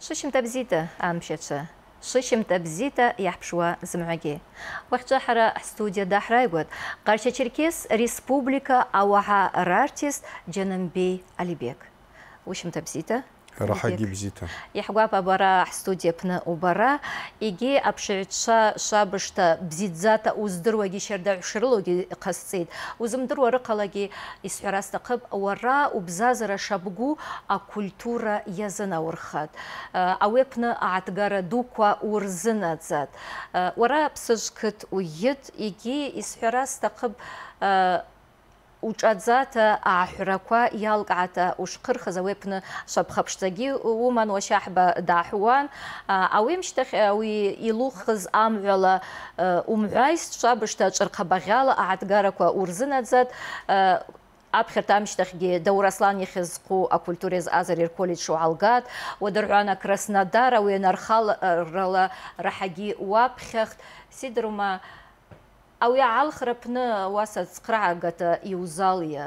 Шы шым табзіта, Амшетса? Шы шым табзіта, яхпшуа зымуаге. Бұхт жахара студия Дахрайгуд. Қарша Черкес, Республика, Ауаха Рартиз, Джанымбей Алибек. Шы табзита, раха гибзита яхгуап абара ҳстудия пны убара егьи аԥшаҩцәа шабышта бзиӡата уздыруагьы шьарда ҳәшрылогьы ҟасҵеит узымдыруа рыҟалагьы исфераста сҭахып уара убзазара шабгу акультура урхад. ауи апны аатгара дуква урзынаӡат уара псыжкыт уйыт Иге исфераста сҭахып уҿаӡата ааҳәрақәа иалкаата ушхырхыз ауеиԥны шаԥхаԥшӡагьы уман уашьаҳба дааҳәуан ауи мшьҭахь ауи илуххыз амҩала умҳәаист шабышта ҿырхабаӷьала аҳаҭгарақәа урзынаӡат аԥхьарҭа амшьҭахьгьы даураслан иахьызқәу акультурез азар шуалгат, уалгат уадырҳәан акраснодар ауи анархалрала раҳагьы уаԥхьахт сидрума ავია ალხრაფნა ვასაც ხრაგათა იუზალია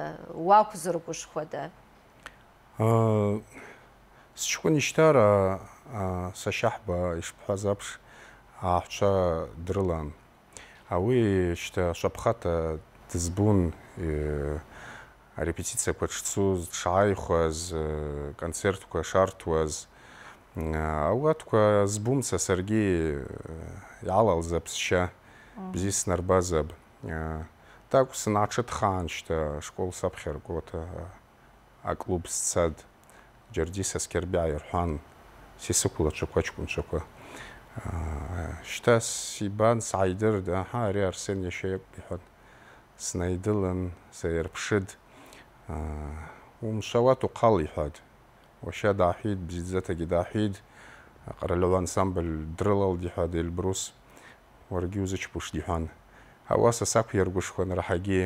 ვაქზურგუშ ხოდა აა შეკუნიშთარ აა საშაჰბა ისფაზაბშ აჩა დრლან ავი შთა შაფხათა ძბუნ რეპეტიცია ყოჩცუ ჩაიხოს კონცერტ ყო შარტვას აუა თქვა ზბუნსა სერგი ალალზებს შე აა бзи снарбазаб э, так снаҽыҭхааншьҭа школ саԥхьаркуата э, аклуб сцад џьаргьы саскьарбиааи рҳәан сисықәлацәақәа аҷкәынцәақәа э, шьҭа сибан сааидырд аҳа ари арсен иашьа иакәп иҳәан снаидылан саирԥшыд умшауат уқал иҳәад уашьа дааҳәит бзиӡаҭагьы дааҳәит ҟаралиу ансамбль эльбрус уаргьы узычпушт иҳәан. Ауаса сақәиаргәышқәан раҳагьы,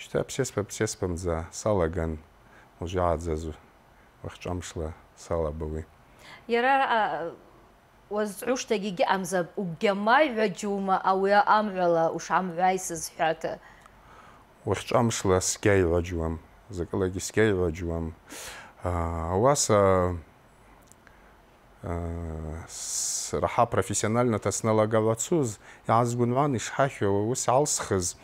шьҭа ԥсесба-ԥсесбамӡа салаган, Яра узжааӡаз уахҿамшла салаба уи. Иара уазҵәушьҭагьы гьыҟамзап, угьамажәаџьума ауи амҩала ушамжәаисыз ҳәата? Уахҿамшла скей закылагьы сгьаиҩаџьуам. Ауаса Э, раха профессионально та сналагавацу азгунван ишхахё ус алсхыз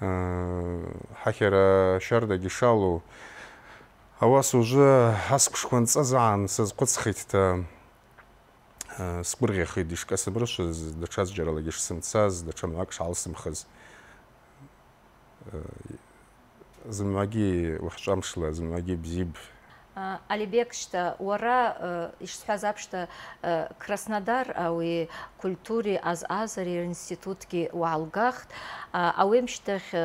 э, хахера шарда гишалу а вас уже аскушкун цазан сыз куцхитта э, скурге хидиш касабрыш да час джерала гиш сымцаз да чам лак шалсым хыз зымаги вахшамшла зымаги бзиб алибекшта уара э, ишсҳәаз аԥшта э, краснодар ауи культури аз азари институтгьы уаалгахт ауи мшьҭахь э,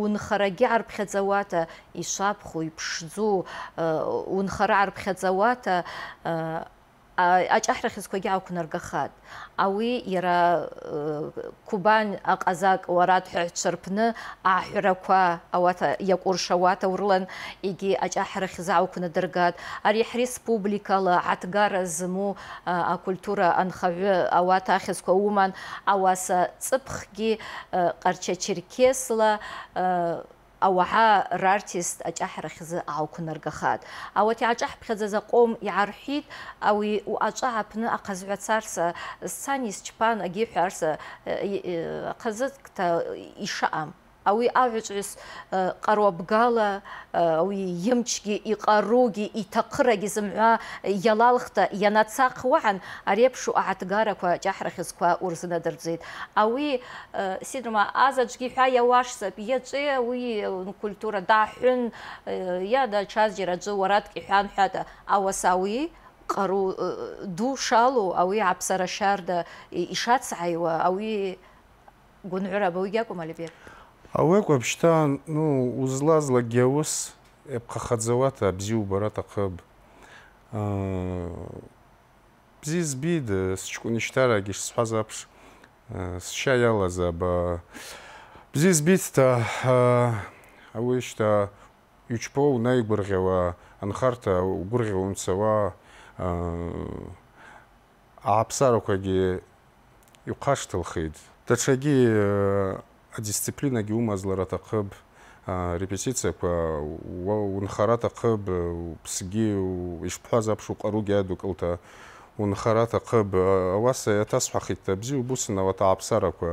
унхарагьы арԥхьаӡауата ишапху иԥшӡу унхара арԥхьаӡауата аҷаҳрахьызқәагьы аақәнаргахат ауи иара кубан а уара ҭҳәаҳәцәа рпны аҳҳәарақәа ауат урлан урылан егьи аҷаҳрахьыз аақәнадыргат ари республикала ҳаҭгара зму акультура анхаҩы ауат ахьызқәа уман ауаса ҵыԥхгьи ҟарча черкесла ауагӏа рартист ашӏахӏарахьзы гӏауквнаргахатӏ ауати гӏашӏахӏпхьадзаз акъом йгӏархӏвитӏ ауи уъачӏва апны ахъазгӏва царса сцан йсчпан агьихӏва арса ахъазыткӏта йшаъам ауи агӏвычӏвгӏвыс э, къаруабгала э, ауи йымчгьи йкъаругьи йтахъырагьи зымгӏва йалалхта э, йанацахъуагӏан ари апшу агӏатгараква чӏахӏрахьызква урзынадырдзитӏ ауи сидрума азаджвгьи ха йауашзапӏ йачӏви ауи культура дгӏахӏӏун йа датшазджьара аджвы уараткӏ йхӏван хӏвата ауаса ауи къару ду шалу ауи ауи ауи Ауэк вапшта, ну, узлазла геус, эпхахадзавата, бзю барата хаб. Э, Бзиз бид, счкуништара гиш сфазапш, э, сшаяла заба. Бзиз бидта, э, ауэшта, ючпоу найгургева, анхарта угургева умцава, аапсарукаги юқаштылхид. Дачаги дисциплина гиума зларата қып репетиция па унхарата қып э, псги ишпхаза пшуқару гядук илта унхарата қып э, ауаса ятасха хитта э, бзи убусина вата апсара па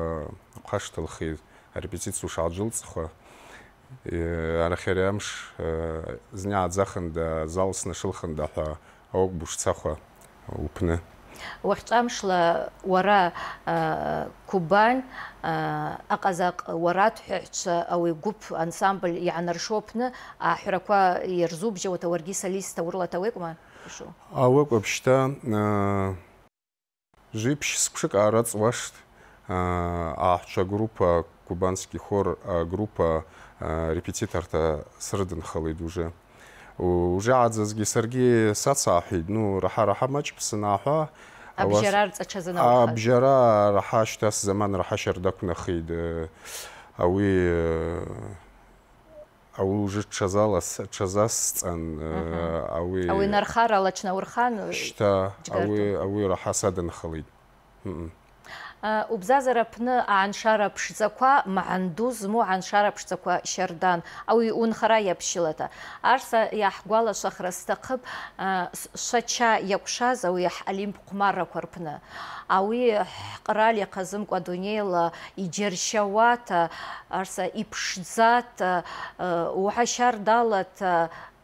қаштал хид репетицию шалжилцха арахери амш зня адзаханда залсна шылханда аук бушцаха упны уахьчӏамшла уара кубань аҟазаҟ уаратҳәаҩцәа ауаҩ гуп ансамбль иаанаршо апны аҳәрақәа ирзубжьауата уаргьы солист аурла тауекума А ауекуа шьҭа жиԥшь сқәшык аарыҵуашт аҳцәа группа кубанский хор группа репетиторта срыдынхалеит уже وجعد زغي سرغي سات صاحي نو راح راح ماج بصناحه أبجرار تشزنا أبجرار راح اشتا زمان رحا شردك نخيد أوي أه، أو جت شزالس شزاس أن أه، أوي أوي نرخار على شنورخان شتا أوي أوي راح سادن خليد убзазара аԥны ааншара ԥшӡақәа маанду змоу ааншара ԥшӡақәа шьардан ауаҩ унхара иаԥшьылата арса иаҳгәалашәахра сҭахып э, шача иакәшаз ауи олимп хәмаррақәа рпны ауи ҳҟрал иахазымкәа адунеила иџьаршьауата арса иԥшӡата э, уаҳа шьардалата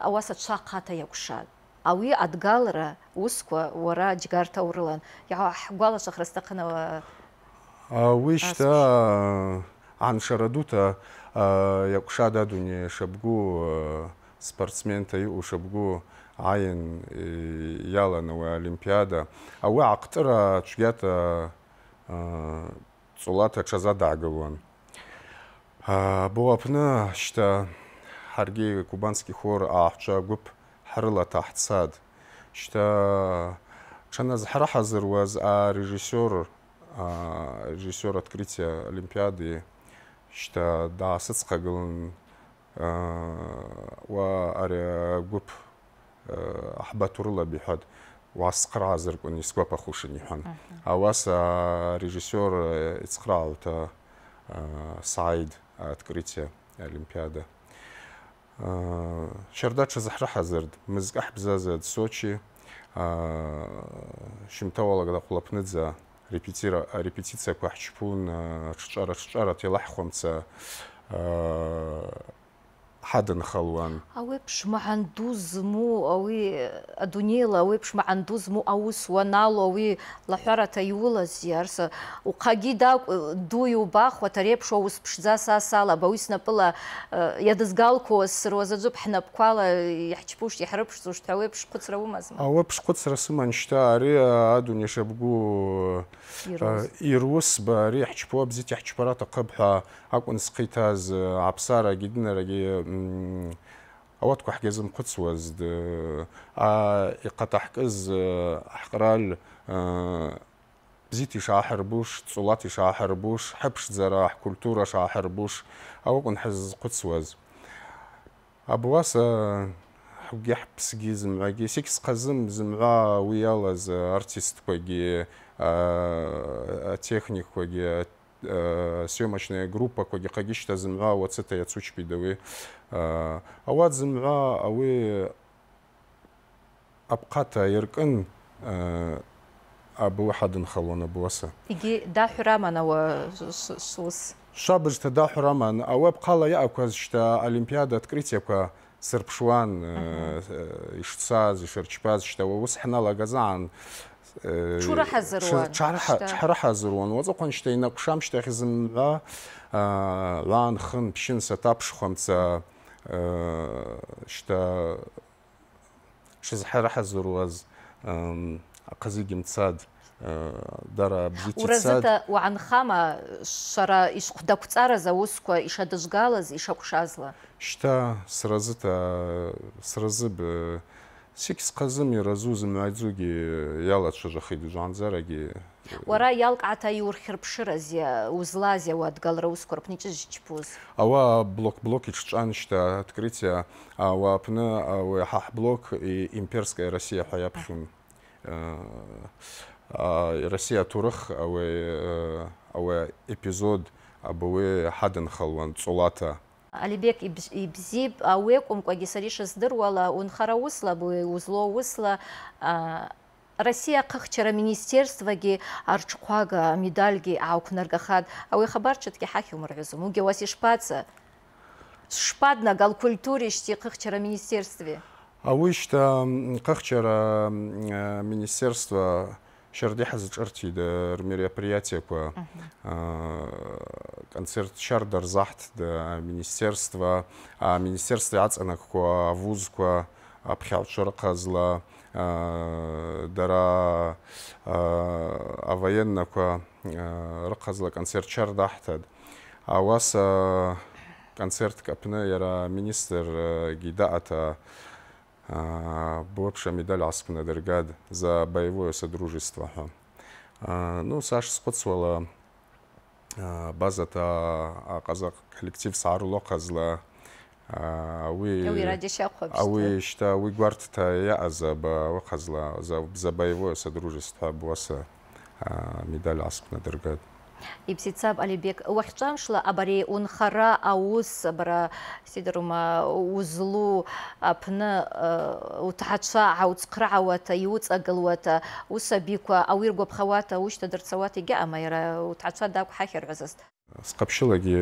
ауаса ҽаҟата иакәшан ауи адгалра усқәа уара џьгарҭа урылан иаҳгәалашәахра сҭахын Вышта Аншара Дута, Якуша Дадуни, Шабгу, спортсмен Таю, Шабгу, Айен, Олимпиада. А у актера Чгета Цулата Чазадагован. Буапна, шта Харгей Кубанский хор Ахча Губ Харла Тахцад, что Чаназ Харахазер, а режиссер а режиссёр открытия олимпиады что да сыцкагыл э ва аре гуп э, ахбатурла бихад васқра азыр кун исква похуши нихан а вас режиссёр э, исқрал та э, сайд открытия олимпиада э шердача захра хазард мизгах бзазад сочи э шимтавалага да хулапныдза репетира репетиция квахчпун ччара ччара телахомца э ჰადან ხალვან აუებშ მანდუზმუ ავი ადუნილა აუებშ მანდუზმუ აუს ვანალოვი ლაჰარათა იულაზიარს უყაგი და დუიუ ბახვათარიებშ აუს ფშძასასალა ბავისნაპლა ядазგალკოს როზაძუ ფნაპკვალა იჩფუშ იჰრფშ ზუშთავებშ ყუცრავუმაზმა აუებშ ყუცრასმანშთა არი ადუნიშებგუ ირუს ბარი იჩფუაბზი იჩფარატა ყბჰა აკუნსყითაზ აფსარა გიდნერაგი اوت كو حجزم قدس وزد ا قطع حجز احقرال زيتي شاحر بوش صلاتي شاحر بوش حبش زراح كولتورا شاحر بوش او كن حز قدس وز ابواس حجي حبس جيزم عجي سيكس قزم زمعا ويالا ز ارتست كوجي تكنيك كوجي съемочная группа, когда ходишь, то вот с этой отсучкой, да вы Э, ауат зымға ауи апқата еркін э, абу хадын халона буаса иги дахраман ау сус шабыжта дахраман ауап қала я аквазшта олимпиада открытияква сырпшуан ишцаз э, ишерчпаз шта ус хнала газан чура хазыруан чара хазыруан оза қоншта инақшам шта хизмга лан хын пшин сатапшхамца شتا شزحرا حزروز قزيق متصاد дара бзитицад уразыта уанхама шара ишхъвдаквцӏараза уысква йшадыжвгалыз сразыта сразы сикс казым и разузым айдзуги ялача жахиду Уара ялк ата юр хирпширазе, узлазе у адгалра ускорпничи жичпуз. Ава блок-блок и ччаншта открытие, ава пны ава хах-блок и имперская Россия хаяпшун. Россия турых ава эпизод абуэ хадын халван цулата алибек ибзиб ауекәымкәагьы сара ишыздыруала унхара усла узло усла Россия ахчара министерствагьы арҽхәага медальгьы аақәнаргахад ауи хабарчатгьы ҳахьумырҳәозом угьы уас ишԥаца сшпаднагал культуришьти хыхчара министерстве ауи шьҭа хыхчара э, министерство шьарди ҳазҿырҭит рмериаприятиақәа концерт шардарзахт да министерство министерство ацанакква вузква аԥхьаҟәшарҟа зла дара авоеннақәа рыҟазла концерт шардаҳҭад ауаса концертк аҟны иара министргьы даъата блыԥш амедаль аасԥнадыргад за боевое содружество ҳәа ну саш схәыцуала базата қазақ коллектив сааруло казла ауи радиша хобшта ауи шта ауи азаба яъаза ба казла за боевое содружество буаса медаль аскна дыргат Ипсицап алибек уахчаншла абари унхара аус бара сидрума узлу апны Ушта, аутскраауата иуцагылуата усабиква ауиргвапхауата уштадырцауата игеамайра утхача даку ахча сҟаԥшьылагьы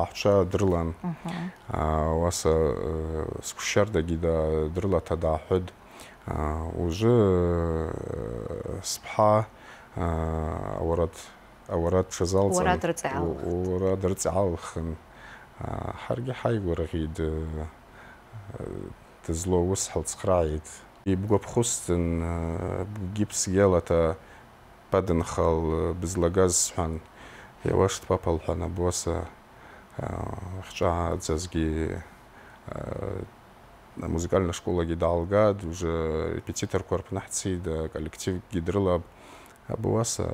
аҳцәа дрылан ауаса сгәшьардагьы да дрылаҭа дааҳәыд ужы э, сԥҳа э, ауарат ауара дшазалҵ уара дрыцӏгӏалхт уара дрыцӏгӏалхын ҳаргьы ҳаигәырӷьеит дызлоу ус ҳалцхрааит ибгәаԥхәысҵан бгипсгьы алата падынхал бызлагаз сҳәан иауашт папа лҳәан абуаса хҿааӡазгьы музыкальна школагьы даалгад уже репетиторқәа рпны ҳцеит коллектив дрылап абуаса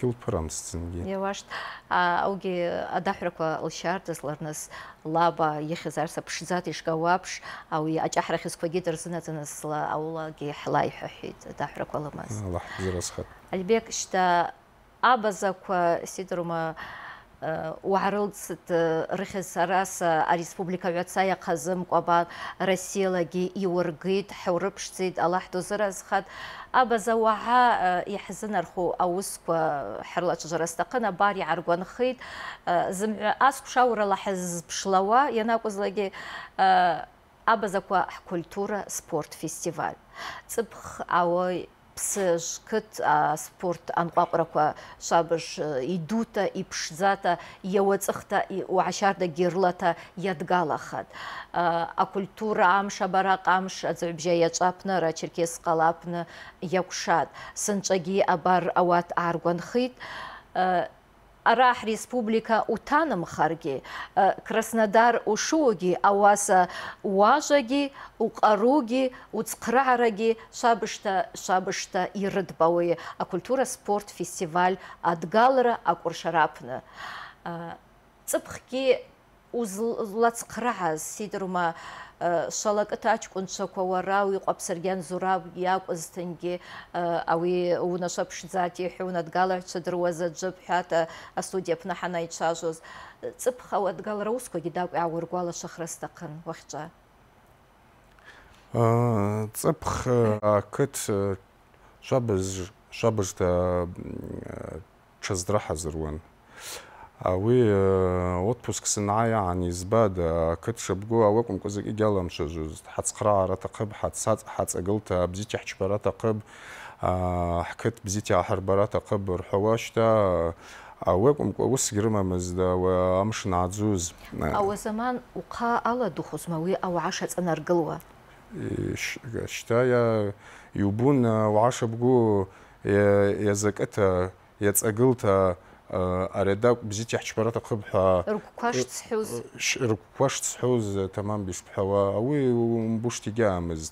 килпырам сценге. Явашт, ауги адахраква лшардас ларнас лаба ехизарса пшзат ишгавапш, ауи ачахрахис квагидр зынатанас аулаги хлай хахид, адахраква ламаз. Аллах, зирасхат. Альбек, шта абазаква сидрума Э, уаарылцт э, рыхьыз арас ареспубликавиацаиа ҟазымкәаба россиалагьы иургеит ҳаурыԥшӡеит аллаҳ дозыра азхат абаза уаҳа иаҳзынарху э, аусқәа ҳырлацәажәара сҭахын абар иааргәанхеит зымҩа аскәшаурала ҳаззыԥшлауа ианакәызлагьы абазақәа ҳкультура спорт фестиваль цыԥх ауаҩ ԥсы а спорт анҟәаҟәрақәа шабыш идута иԥшӡата герлата уаашьардагьы а иадгалахат акультура амш абараҟ амш аӡаҩбжьа иаҿапны рачеркес ҟалапны иакәшат сынцәагьы абар ауат ааргәанхеит э, Арах республика утанымхарги э, краснодар ушуги, ауаса э, уажаги уҟаруги шабышта шабышта швабышта А культура спорт фестиваль адгалра акӏвыршара апны э, узлацхърагӏаз сидрума э, шалакӏыта ачкӏвынчваква уара уикъвапӏ саргьан зураб йакӏвызтынгьи э, ауи унашва пшдзата йхӏвун адгалагӏвчва дыруаз аджвып хӏвата астудия апны хӏанайчважвуз э, цӏыпхауа адгалра уысквагьи дакӏв йгӏауыргвалашвахра стахъын уахьчӏва цӏыпх акыт швабыж швабыжта тшыздырахӏазыруан ავი отпускс ная анизбад кэтшэбгу авакумкэзэ гялэмшэ жуз хацхра аратакъэб хацац хацэгэлт бзичэ хчбаратакъэб хкэт бзичэ ахрбаратакъэб рхуашта авакумкэ ус гырмамэзда ва амшнаджуз ау заман укъа ала духусмауи ау ашацэнаргэлва штая юбун ашэбгу язэкэта яцэгэлта არა და ბიზით ჭაჭბარა თქო ბა რქვაშ ცხუზ რქვაშ ცხუზ თამამ ბიშფავა აუი უბუშტი გამეზ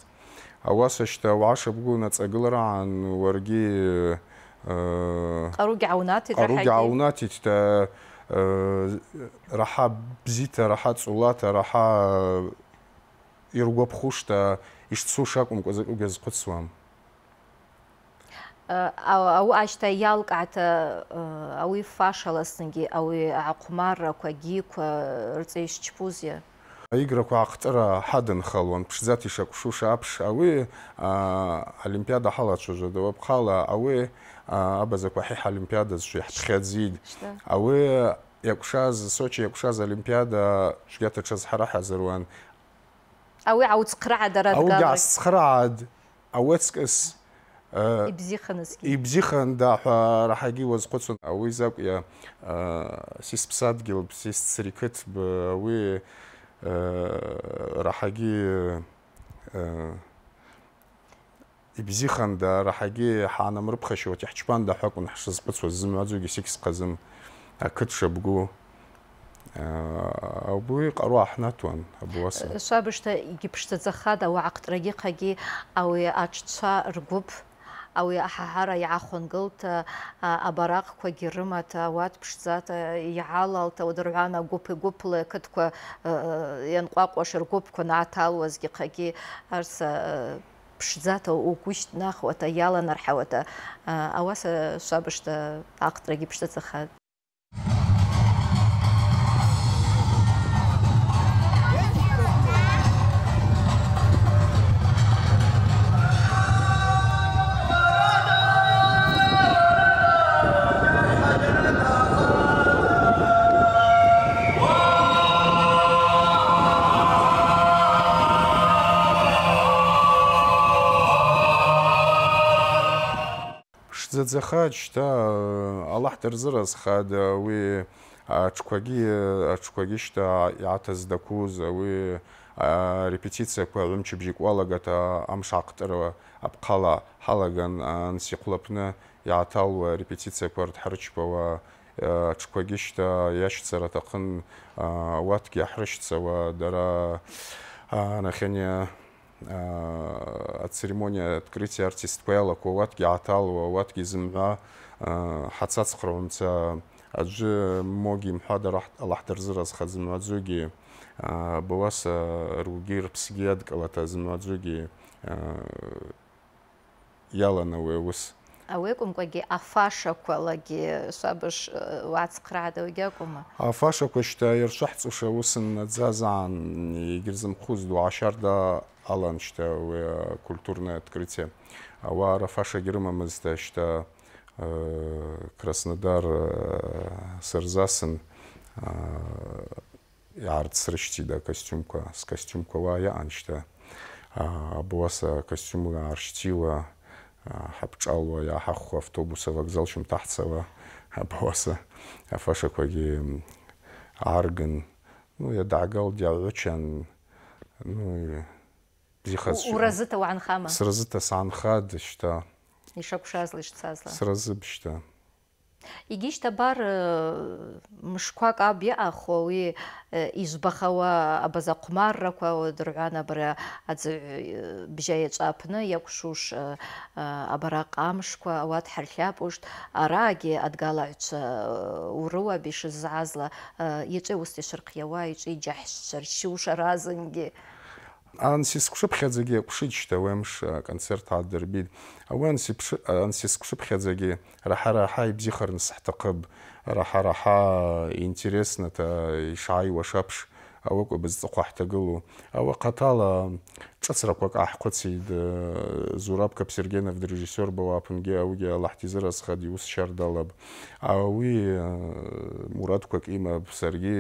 ავასაშტა ვაშა ბგუნა წეგლარა ან ვარგი აა ყარუ გაუნათი და ხაი ყარუ გაუნათი და რაჰა ბიზით რაჰა ცულათ რაჰა ირგუფხუშტა ის ცუშაკუმ ყეზე ყეზე ხოცვამ ئەو ئاشتە یاڵ کاتە ئەوی فاشەڵەستنگی ئەوی عقمارڕە کوەگی کوڕچەیش چپوزیە. играқәа аахҵәара ҳадынхалон ԥшӡаҭ ишакәшуша аԥш ауи олимпиада ҳалацәажәада уапхала ауи абазақәа ҳиҳ олимпиада зҿы иаҳтхьаӡит ауи иакәшаз сочи иакәшаз олимпиада цәгьата ҽазҳараҳазыруан ауи гӏауцхърагӏад арад ауи гьгӏасцхърагӏад ауи ацкӏыс იბზიხან და რაღი ვაზყოცონ ვი ზაკია სისფსადგილ სისცრიკეთ ვი რაღი იბზიხან და რაღი ხანამრ ფხეშოთ ჭბან და ხაკუნ ხშსპც ზმაძუგი სიქს ყაზმ აკეთშებგუ აბუ ყრო აჰნათვან აბუ ასა შაბშთა იგი ფშთა ზახა და ვაყტრაგი ხაგი ავე აჩცა რგუფ Ауи ئەحەهارە یاخۆنگڵتە ئەبەراقکوەگی ڕمەتە وات پشتزاتە یاڵڵتەوە دەروانە گوپی گوپڵێ کتکە یەنقوا قۆشر گوپکو ناتال وەزگی قەگی هەرسە пшзатаў у яла нархавата ауаса шабышта ақтрагип зазахач да аллах дерзрас хад ве ачкваги ачкваги шта атаз дакуз ве репетиция кулым чибжи квалагата амшактро апкала халаган анси кулапна ятал ве репетиция кварт харчпова ачкваги шта ящцара такын ватки ахрышца ва дара анахня აა ცერემონია открытия артист ყველა ყოვათ გათალ ყოვათ გიზმა ჰაცაც ხრონც აჟ მოგი მჰადარაჰთ ალაჰდერზრას ხაზმაძუგი აა ბოვას რუგირ ფსიქიატკლათაზმაძუგი აა იალანა უევს აა ауекәымкәагьы афашақәа лагьы шәабыш уацхъраадаг э, акәыма афашақәа шьҭа иршәаҳҵуша ус наӡазаан егьырзымхәызду ашьарда алан шьҭа уи э, культурное открытие ауаа рафашагьы рымамызта шьҭа э, краснодар сырзасын да костюмка с костюмкала иаъан шьҭа абуаса костюмла аршьтила ჰაბჭალოა, ჰახო ავტობუსა ვაგზალში მთაცავა, ჰაბოსა. აფაშაკვაგი არგენ. ნუ я დაგალ ჯავჩან. ნუ ზიხაც. ურაზეთა ვანხამა. სრაზეთა სანხად, შტა. ნიშაკშაზლიშ цазла. სრაზებ შტა. игишьҭабар мышқәак аб иаахо ауи избахауа абаз ахъәмаррақәа рҳәан абра аӡыгӏв бжьа иачӏва апны йакӏвшуш абараъ амшква ауат хӏыртлапӏуштӏ араъагьи адгалагӏвчва урыуаби шыззгӏазла йачӏвыуыста йшвырхъйауа йачӏвы йджьахӏшварщуш разынги ანსისკუშებ ხეძეგი ეკუში ჩდევემშ კონცერტ ადერბი ანსისკუშ ანსისკუშებ ხეძეგი რაჰარა ჰაი ბიხერნ სათაკბ რაჰარა ჰა ინტერესნა და შაი ვაშაფშ აუ ყობს ყვახტაგულ აუ ყათალა წაცრაკვა ყახყოცი ზურაბ კაპსერგენევ რეჟისორ ბავაფუნგე აუგე ლაჰტიზერას ხადი უს შარდალაბ აუი მურად ყვე კიმა სერგი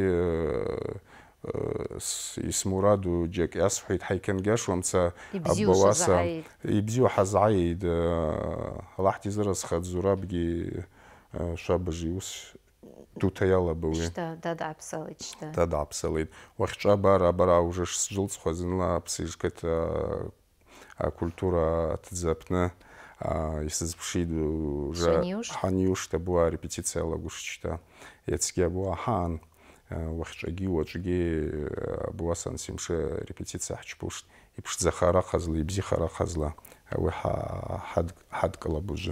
ის მურადუ ჯეკიას ხვით ჰაიკენგეშ უმცა აბოვას იბზიუ ჰაზაიდ ლაჰტი ზრას ხაძურაბგი შაბჟიუს тутаяла бы вы да да абсолютно да да абсолютно вообще бара бара уже жил с хозяина психикет а культура отзапна а если спшид уже ханиуш это была репетиция лагушчита я тебе был хан Э, вахчаги вачги э, буасан симше репетиция хчпуш и пш захара хазла и бзихара хазла ва хад хад калабуж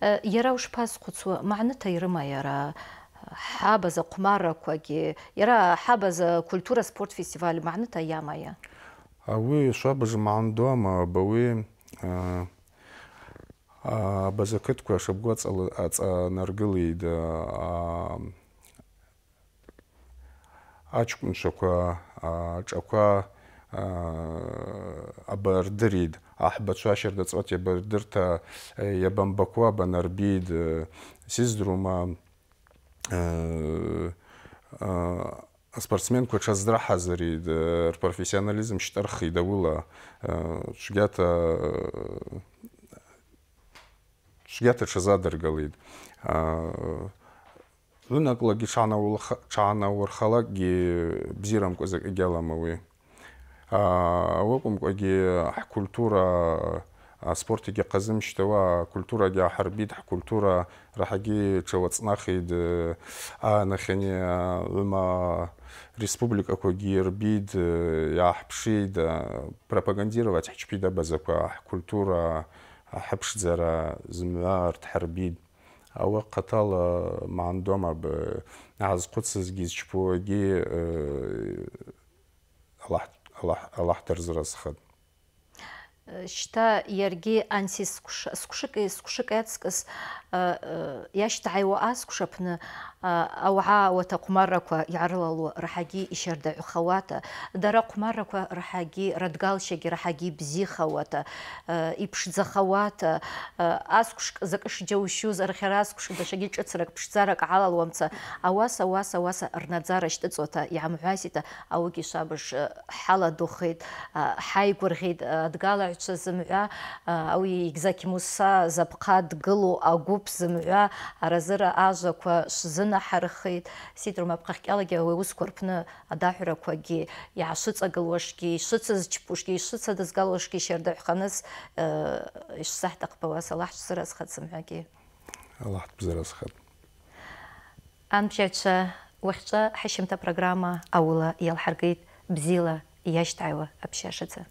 э, яра уш пас хуц маъна та ирма яра хабаза кумаракваги яра хабаза культура спорт фестиваль маъна та ямая а вы шабаж маандома бавы а базакетку ашабгуа цала нарглида а აჩკუნს ოქვა აჭაქვა ა აბარდრიდ აჰბაცუ აშერ დაცვა ჩებარდრთა ებამბაკუა ბანარბიდ სიზდრუმა ა სპორტსმენ ქუჩა ზრაჰაზრი პროფესიონალიზმ შტარხი დაგულა შგიათა შგიათა შეზადერგალიდ ა ნაკლაგი ჩანაულ ჩანაურხალა გი ბზირამ ყოზე გელამოვი აა ვაკუმ ყოგი კულტურა სპორტიგე ყაზმიშტევა კულტურაგე ჰარბიდ კულტურა რაჰაგი ჩოვაცნახიდ ანახენი ლმა республика когирбид я хпшид пропагандировать хпида базака культура хпшзара змарт харбид ئەوە قەتاڵ مادۆمە ناز قوتسزگیز چپۆگی ئەله دەرزرە سخت. Шта ерге құшық скушык құшық э, эцкс иашьҭааиуа аскәшаԥны ауаауаҭа ҟәмаррақәа иаарылало раҳагьы ишьардаҩхауата дара ҟәмаррақәа раҳагьы радгалшьагьы раҳагьы ибзихауата иԥшӡахауата аскәшк закы шџьаушьуз архьара аскәшк даҽагьы ҿыцрак ԥшӡарак алалуамца ауаса ауаса ауаса рнаӡара шьҭыҵуата иамҳәасит аугьы шабыш ҳаладухеит ҳаигәырӷьеит адгалаҩцәа зымҩа ауи игзақь муса запҟа дгылоу агәы агәыԥ зымҩа аразыра ажәақәа шзынаҳархеит сидром апҟахькьалагьы ауаҩ усқәа рԥны адаҳәарақәагьы иаашыҵагылуашгьы ишыцызҷпушгьы ишыцадызгалуашгьы ишьардаҳәханыз ишсаҳҭахбауаз э, Аллах шзыразхат зымҳәагьы Аллах бзыразхат амҷаҩцәа уахьҿа хашимта программа аула иалҳаргеит бзила иашьҭаҩуа аԥшьашаӡа